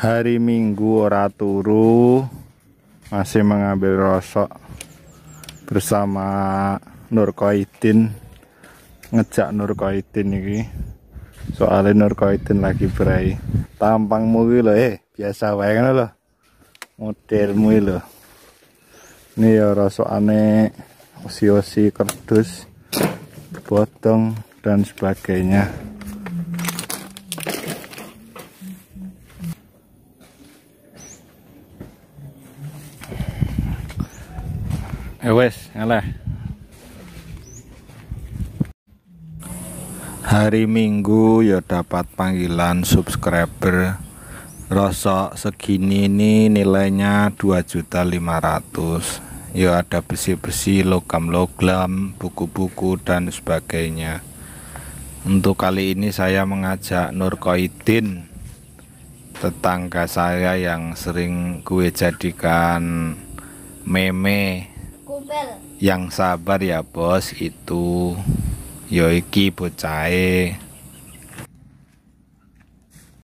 hari minggu ora turu masih mengambil rosok bersama Nur Koitin ngejak Nur Koitin ini soalnya Nur Koitin lagi berai tampang mulu loh eh biasa wae kan model mulu ini loh ini ya rosok aneh osi-osi kerdus botong dan sebagainya Ewes, eh, wes, Hari Minggu ya dapat panggilan subscriber rosok segini ini nilainya 2.500 ya ada besi-besi logam-logam buku-buku dan sebagainya untuk kali ini saya mengajak Nur Koidin tetangga saya yang sering gue jadikan meme yang sabar ya bos itu yoiki bocae